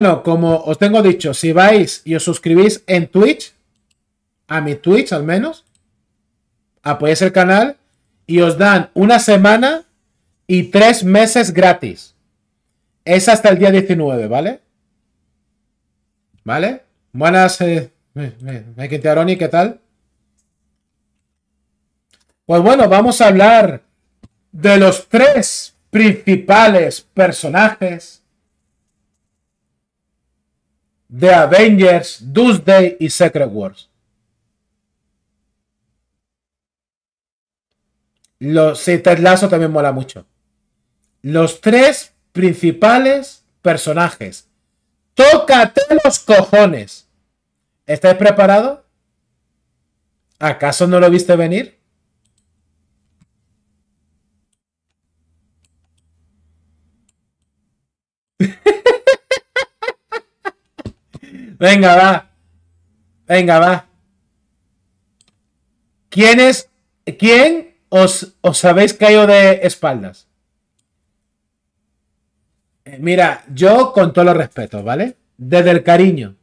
Bueno, como os tengo dicho, si vais y os suscribís en Twitch, a mi Twitch al menos, apoyáis el canal y os dan una semana y tres meses gratis. Es hasta el día 19, ¿vale? ¿Vale? Buenas, eh, ¿qué tal? Pues bueno, vamos a hablar de los tres principales personajes The Avengers, Doomsday y Secret Wars. Los, sí, Ted también mola mucho. Los tres principales personajes. Tócate los cojones. ¿Estáis preparado? ¿Acaso no lo viste venir? Venga, va. Venga, va. ¿Quién es? ¿Quién os, os habéis caído de espaldas? Eh, mira, yo con todo los respeto, ¿vale? Desde el cariño.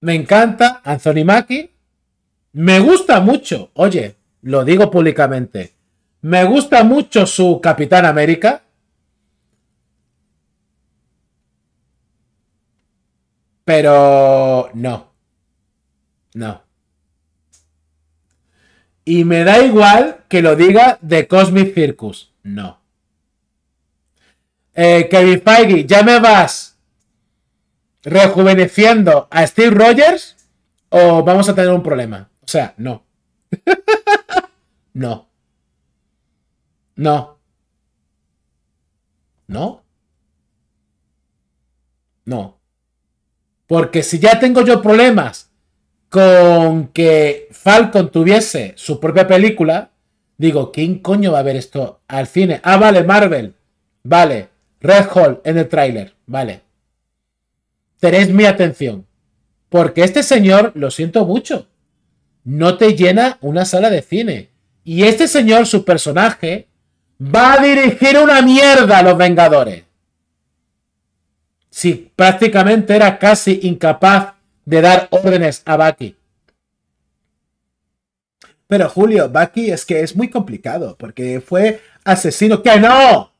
Me encanta Anthony Mackie. Me gusta mucho. Oye, lo digo públicamente. Me gusta mucho su Capitán América. Pero no. No. Y me da igual que lo diga The Cosmic Circus. No. Eh, Kevin Feige, ¿ya me vas rejuveneciendo a Steve Rogers? ¿O vamos a tener un problema? O sea, no. no. No. No. No. Porque si ya tengo yo problemas con que Falcon tuviese su propia película, digo, ¿quién coño va a ver esto al cine? Ah, vale, Marvel. Vale, Red Hall en el tráiler. Vale. Tenéis mi atención. Porque este señor, lo siento mucho, no te llena una sala de cine. Y este señor, su personaje, va a dirigir una mierda a los Vengadores. Sí, prácticamente era casi incapaz de dar órdenes a Bucky Pero Julio, Bucky es que es muy complicado porque fue asesino. ¡Que no!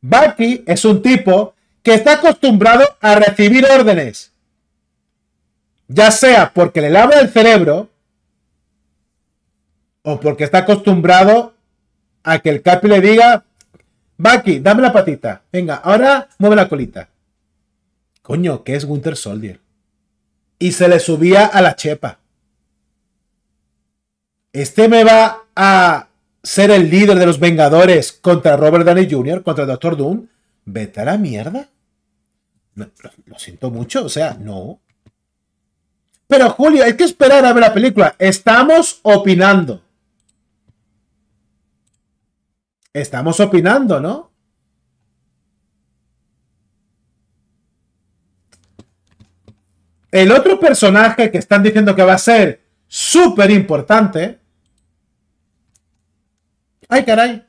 Bucky es un tipo que está acostumbrado a recibir órdenes. Ya sea porque le lava el cerebro o porque está acostumbrado a que el Capi le diga, Bucky dame la patita. Venga, ahora mueve la colita coño, ¿qué es Winter Soldier? Y se le subía a la chepa. Este me va a ser el líder de los Vengadores contra Robert Downey Jr., contra el Doctor Doom. Vete a la mierda. lo siento mucho, o sea, no. Pero Julio, hay que esperar a ver la película. Estamos opinando. Estamos opinando, ¿no? El otro personaje que están diciendo que va a ser súper importante. ¡Ay, caray!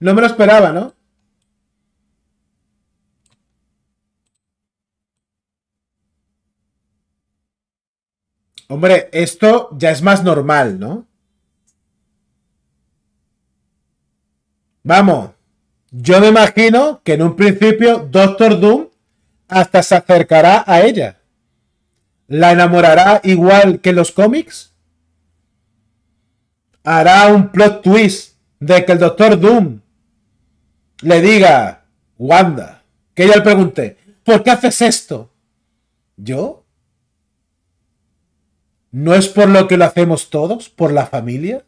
no me lo esperaba, ¿no? Hombre, esto ya es más normal, ¿no? Vamos, yo me imagino que en un principio Doctor Doom hasta se acercará a ella. ¿La enamorará igual que los cómics? ¿Hará un plot twist de que el Doctor Doom le diga, Wanda, que ella le pregunte, ¿por qué haces esto? ¿Yo? ¿No es por lo que lo hacemos todos? ¿Por la familia?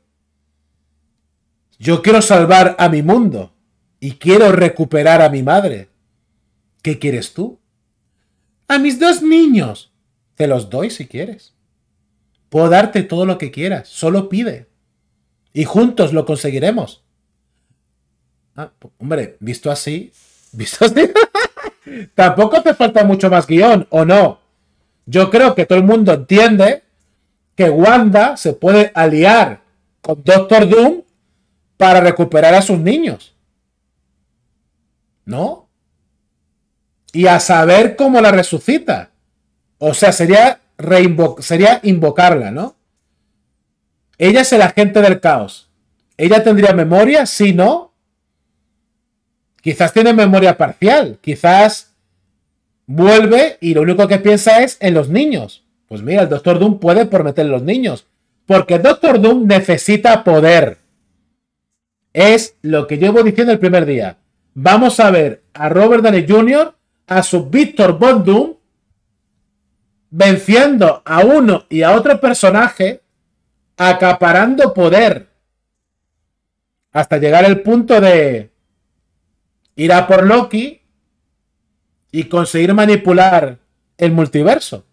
Yo quiero salvar a mi mundo y quiero recuperar a mi madre. ¿Qué quieres tú? A mis dos niños. Te los doy si quieres. Puedo darte todo lo que quieras, solo pide. Y juntos lo conseguiremos. Ah, hombre, visto así, visto así, tampoco te falta mucho más guión, ¿o no? Yo creo que todo el mundo entiende que Wanda se puede aliar con Doctor Doom para recuperar a sus niños. ¿No? y a saber cómo la resucita. O sea, sería, invocarla, ¿no? Ella es el agente del caos. Ella tendría memoria, si no. Quizás tiene memoria parcial, quizás vuelve y lo único que piensa es en los niños. Pues mira, el Doctor Doom puede prometer los niños, porque el Doctor Doom necesita poder. Es lo que llevo diciendo el primer día. Vamos a ver a Robert Downey Jr a su Víctor Bondum venciendo a uno y a otro personaje, acaparando poder, hasta llegar al punto de ir a por Loki y conseguir manipular el multiverso,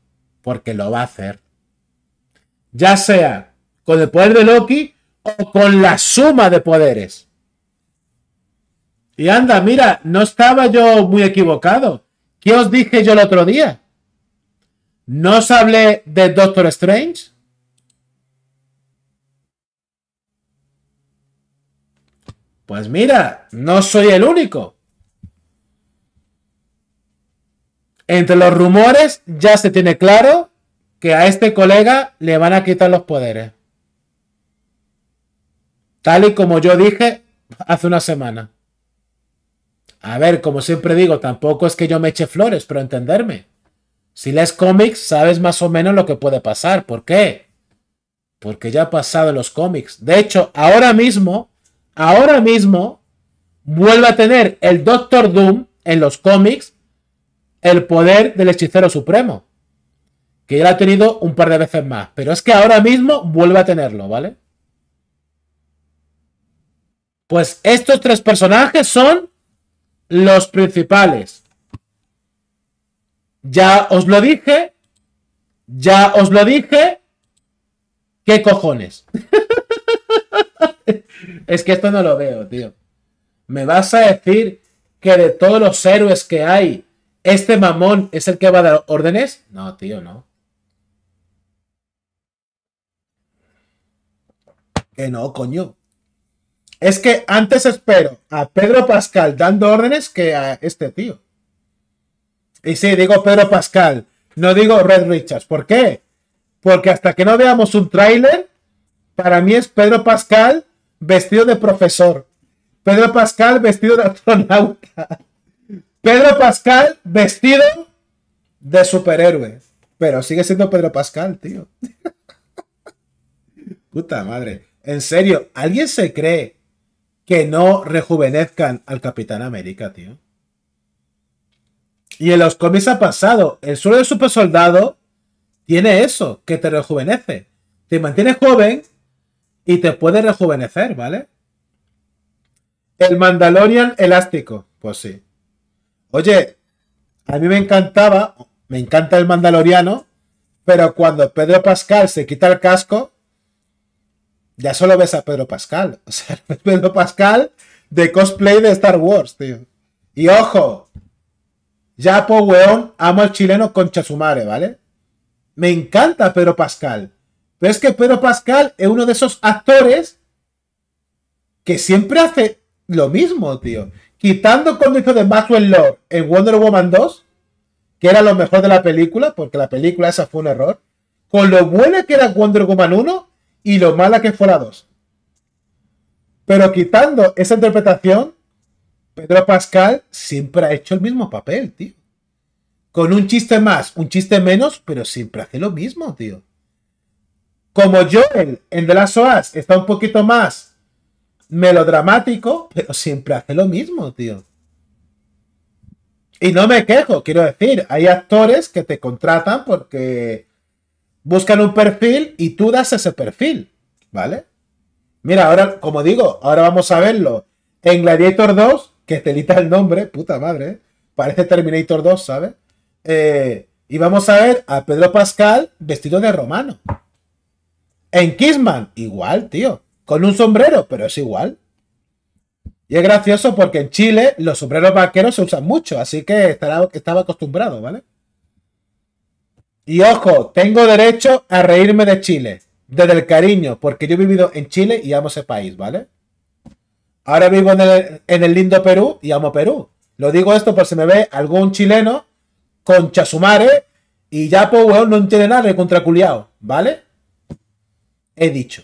porque lo va a hacer. Ya sea con el poder de Loki o con la suma de poderes. Y anda, mira, no estaba yo muy equivocado. ¿Qué os dije yo el otro día? ¿No os hablé de Doctor Strange? Pues mira, no soy el único. Entre los rumores ya se tiene claro que a este colega le van a quitar los poderes. Tal y como yo dije hace una semana. A ver, como siempre digo, tampoco es que yo me eche flores, pero entenderme. Si lees cómics, sabes más o menos lo que puede pasar. ¿Por qué? Porque ya ha pasado en los cómics. De hecho, ahora mismo, ahora mismo, vuelve a tener el Doctor Doom en los cómics el poder del hechicero supremo. Que ya lo ha tenido un par de veces más. Pero es que ahora mismo vuelve a tenerlo, ¿vale? Pues estos tres personajes son los principales. Ya os lo dije, ya os lo dije, ¿qué cojones? es que esto no lo veo, tío. ¿Me vas a decir que de todos los héroes que hay, este mamón es el que va a dar órdenes? No, tío, no. Que no, coño. Es que antes espero a Pedro Pascal dando órdenes que a este tío. Y sí, digo Pedro Pascal, no digo Red Richards. ¿Por qué? Porque hasta que no veamos un tráiler, para mí es Pedro Pascal vestido de profesor. Pedro Pascal vestido de astronauta. Pedro Pascal vestido de superhéroe. Pero sigue siendo Pedro Pascal, tío. Puta madre. En serio, ¿alguien se cree que no rejuvenezcan al Capitán América, tío. Y en los cómics ha pasado. El suelo de super soldado tiene eso, que te rejuvenece. Te mantiene joven y te puede rejuvenecer, ¿vale? El Mandalorian elástico. Pues sí. Oye, a mí me encantaba, me encanta el Mandaloriano, pero cuando Pedro Pascal se quita el casco, ya solo ves a Pedro Pascal. O sea, Pedro Pascal de cosplay de Star Wars, tío. Y ojo, ya po weón, amo al chileno con Chasumare, ¿vale? Me encanta Pedro Pascal. Pero es que Pedro Pascal es uno de esos actores que siempre hace lo mismo, tío. Quitando cuando hizo de Maxwell Lord en Wonder Woman 2, que era lo mejor de la película, porque la película esa fue un error. Con lo buena que era Wonder Woman 1, y lo mala que fue la 2. Pero quitando esa interpretación, Pedro Pascal siempre ha hecho el mismo papel, tío. Con un chiste más, un chiste menos, pero siempre hace lo mismo, tío. Como Joel en The Last of Us está un poquito más melodramático, pero siempre hace lo mismo, tío. Y no me quejo, quiero decir, hay actores que te contratan porque buscan un perfil y tú das ese perfil, ¿vale? Mira, ahora, como digo, ahora vamos a verlo en Gladiator 2, que estelita el nombre, puta madre, ¿eh? parece Terminator 2, ¿sabes? Eh, y vamos a ver a Pedro Pascal vestido de romano. En Kissman, igual, tío, con un sombrero, pero es igual. Y es gracioso porque en Chile los sombreros vaqueros se usan mucho, así que estaba acostumbrado, ¿vale? Y ojo, tengo derecho a reírme de Chile, desde el cariño, porque yo he vivido en Chile y amo ese país, ¿vale? Ahora vivo en el, lindo Perú y amo Perú. Lo digo esto por si me ve algún chileno con chasumare y ya, pues, weón, no entiende nada de contraculiao, ¿vale? He dicho.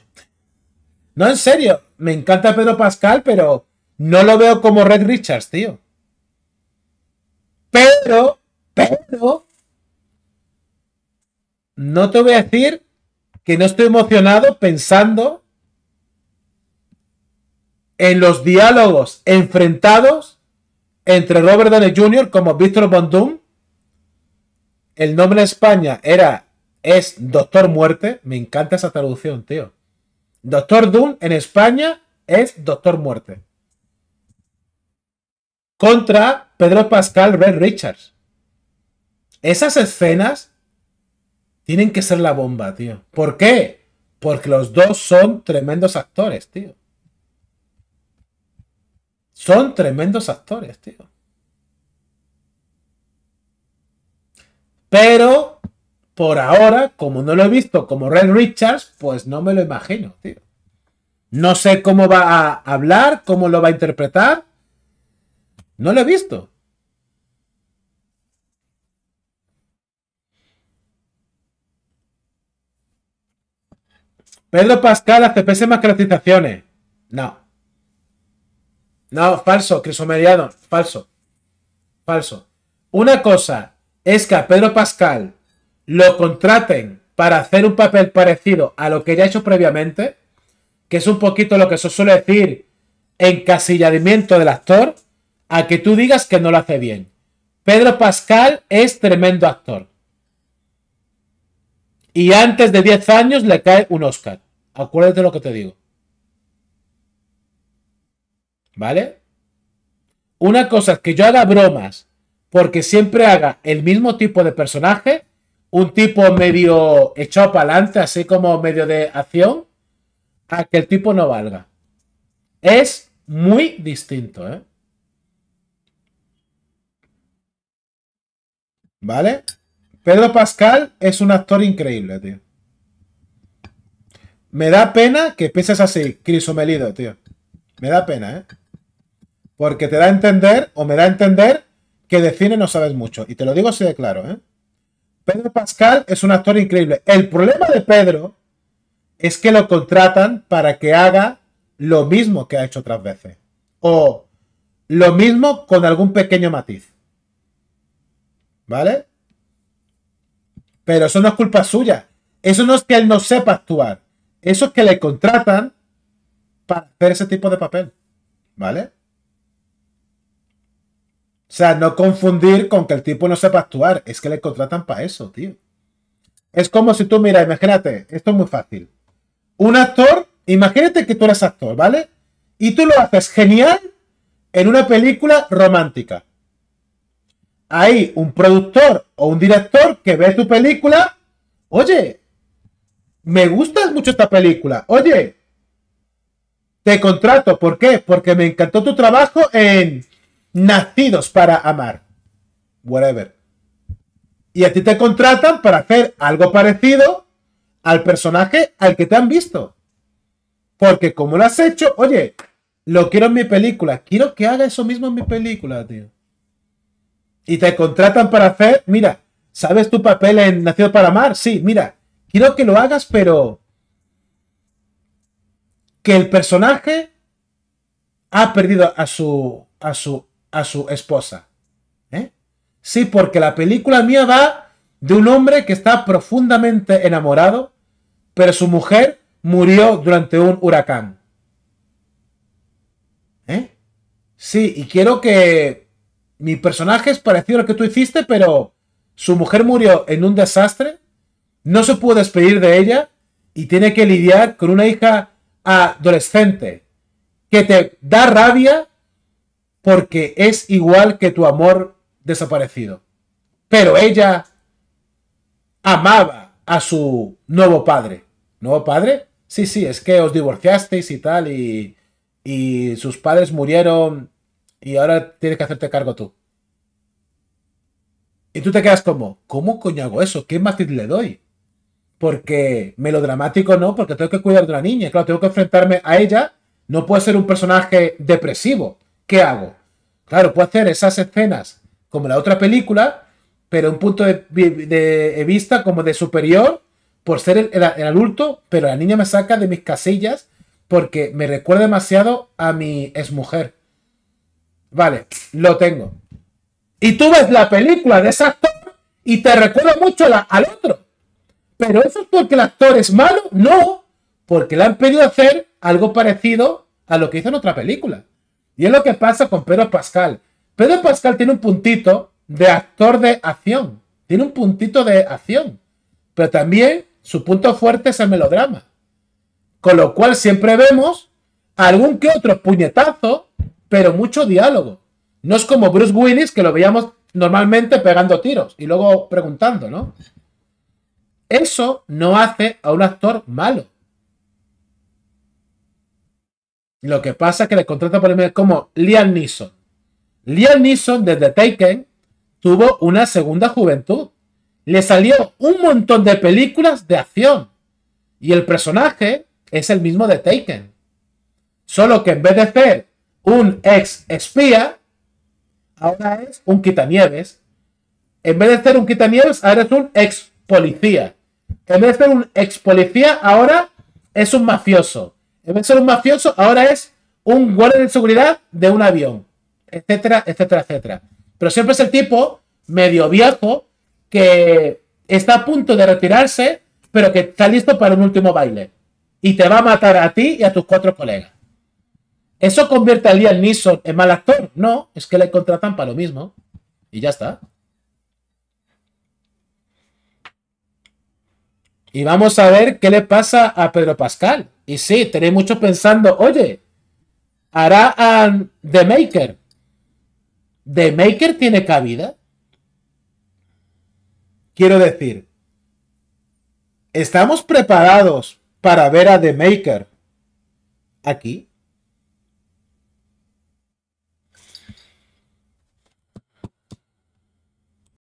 No, en serio, me encanta Pedro Pascal, pero no lo veo como Red Richards, tío. Pero no te voy a decir que no estoy emocionado pensando en los diálogos enfrentados entre Robert Downey Jr. como Víctor Doom. El nombre en España era es Doctor Muerte. Me encanta esa traducción, tío. Doctor Doom en España es Doctor Muerte. Contra Pedro Pascal Red Richards. Esas escenas tienen que ser la bomba, tío. ¿Por qué? Porque los dos son tremendos actores, tío. Son tremendos actores, tío. Pero, por ahora, como no lo he visto como Red Richards, pues no me lo imagino, tío. No sé cómo va a hablar, cómo lo va a interpretar. No lo he visto. Pedro Pascal hace pésimas caracterizaciones. No. No, falso, Crisomediano. falso. Falso. Una cosa es que a Pedro Pascal lo contraten para hacer un papel parecido a lo que ya ha hecho previamente, que es un poquito lo que se suele decir encasillamiento del actor, a que tú digas que no lo hace bien. Pedro Pascal es tremendo actor y antes de 10 años le cae un Oscar. Acuérdate lo que te digo. ¿Vale? Una cosa es que yo haga bromas porque siempre haga el mismo tipo de personaje, un tipo medio echado para adelante, así como medio de acción, a que el tipo no valga. Es muy distinto, ¿eh? ¿Vale? Pedro Pascal es un actor increíble, tío. Me da pena que pienses así, Crisomelido, tío. Me da pena, ¿eh? Porque te da a entender, o me da a entender, que de cine no sabes mucho. Y te lo digo así de claro, ¿eh? Pedro Pascal es un actor increíble. El problema de Pedro es que lo contratan para que haga lo mismo que ha hecho otras veces. O lo mismo con algún pequeño matiz. ¿Vale? Pero eso no es culpa suya. Eso no es que él no sepa actuar. Eso es que le contratan para hacer ese tipo de papel. ¿Vale? O sea, no confundir con que el tipo no sepa actuar. Es que le contratan para eso, tío. Es como si tú, mira, imagínate, esto es muy fácil. Un actor, imagínate que tú eres actor, ¿vale? Y tú lo haces genial en una película romántica hay un productor o un director que ve tu película, oye, me gusta mucho esta película, oye, te contrato, ¿por qué? Porque me encantó tu trabajo en Nacidos para Amar, whatever. Y a ti te contratan para hacer algo parecido al personaje al que te han visto. Porque como lo has hecho, oye, lo quiero en mi película. Quiero que haga eso mismo en mi película, tío y te contratan para hacer, mira, ¿sabes tu papel en Nacido para Amar? Sí, mira, quiero que lo hagas, pero que el personaje ha perdido a su a su a su esposa. ¿Eh? Sí, porque la película mía va de un hombre que está profundamente enamorado, pero su mujer murió durante un huracán. ¿Eh? Sí, y quiero que mi personaje es parecido al que tú hiciste, pero su mujer murió en un desastre, no se pudo despedir de ella y tiene que lidiar con una hija adolescente que te da rabia porque es igual que tu amor desaparecido. Pero ella amaba a su nuevo padre. ¿Nuevo padre? Sí, sí, es que os divorciasteis y tal, y, y sus padres murieron y ahora tienes que hacerte cargo tú. Y tú te quedas como, ¿cómo coño hago eso? ¿Qué más le doy? Porque melodramático no, porque tengo que cuidar de una niña, claro, tengo que enfrentarme a ella, no puedo ser un personaje depresivo. ¿Qué hago? Claro, puedo hacer esas escenas como la otra película, pero un punto de, vista como de superior por ser el, adulto, pero la niña me saca de mis casillas porque me recuerda demasiado a mi exmujer. Vale, lo tengo. Y tú ves la película de ese actor y te recuerda mucho al otro. Pero eso es porque el actor es malo, no, porque le han pedido hacer algo parecido a lo que hizo en otra película. Y es lo que pasa con Pedro Pascal. Pedro Pascal tiene un puntito de actor de acción. Tiene un puntito de acción. Pero también su punto fuerte es el melodrama. Con lo cual siempre vemos algún que otro puñetazo pero mucho diálogo. No es como Bruce Willis, que lo veíamos normalmente pegando tiros y luego preguntando, ¿no? Eso no hace a un actor malo. Lo que pasa es que le contrata por el como Liam Neeson. Liam Neeson desde Taken tuvo una segunda juventud. Le salió un montón de películas de acción. Y el personaje es el mismo de Taken. Solo que en vez de ser un ex espía ahora es un quitanieves. En vez de ser un quitanieves, ahora es un ex policía. En vez de ser un ex policía, ahora es un mafioso. En vez de ser un mafioso, ahora es un guardia de seguridad de un avión, etcétera, etcétera, etcétera. Pero siempre es el tipo medio viejo que está a punto de retirarse, pero que está listo para un último baile. Y te va a matar a ti y a tus cuatro colegas. ¿Eso convierte a Liam Neeson en mal actor? No, es que le contratan para lo mismo. Y ya está. Y vamos a ver qué le pasa a Pedro Pascal. Y sí, tenéis muchos pensando, oye, hará a The Maker. ¿The Maker tiene cabida? Quiero decir, ¿estamos preparados para ver a The Maker aquí?